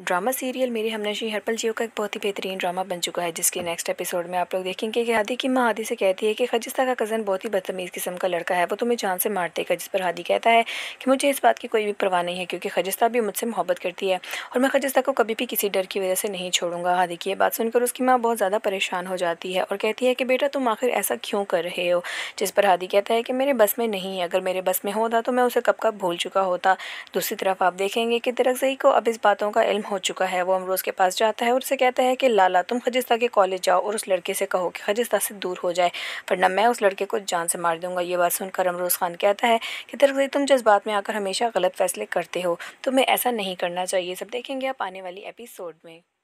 drama serial मेरी हमनशी हरपल जियो का एक बहुत ही बेहतरीन ड्रामा बन चुका है जिसके नेक्स्ट एपिसोड में आप लोग देखेंगे कि हादी की माँ हादी से कहती है कि खजिस्ता का कज़न बहुत ही बदतमीज़ किस्म का लड़का है वो तुम्हें जान से मार देगा जिस पर हादी कहता है कि मुझे इस बात की कोई भी परवाह नहीं है क्योंकि खजिस्ता भी मुझसे मोहब्बत करती है और मैं खजिस्ता को कभी भी किसी डर की वजह से नहीं छोड़ूंगा हादी की यह बात सुनकर उसकी माँ बहुत ज़्यादा परेशान हो जाती है और कहती है कि बेटा तुम आखिर ऐसा क्यों कर रहे हो जिस पर हादी कहता है कि मेरे बस में नहीं है अगर मेरे बस में होता तो मैं उसे कब कब भूल चुका होता दूसरी तरफ आप देखेंगे कि दरकजई को अब इस बातों का इल्म हो चुका है वो अमरोज़ के पास जाता है और उसे कहता है कि लाला तुम खजिस्ता के कॉलेज जाओ और उस लड़के से कहो कि खजिस्ता से दूर हो जाए वरना मैं उस लड़के को जान से मार दूंगा ये बात सुनकर अमरोज़ ख़ान कहता है कि तरगजी तुम जज्बात में आकर हमेशा गलत फैसले करते हो तुम्हें ऐसा नहीं करना चाहिए सब देखेंगे आप आने वाली एपिसोड में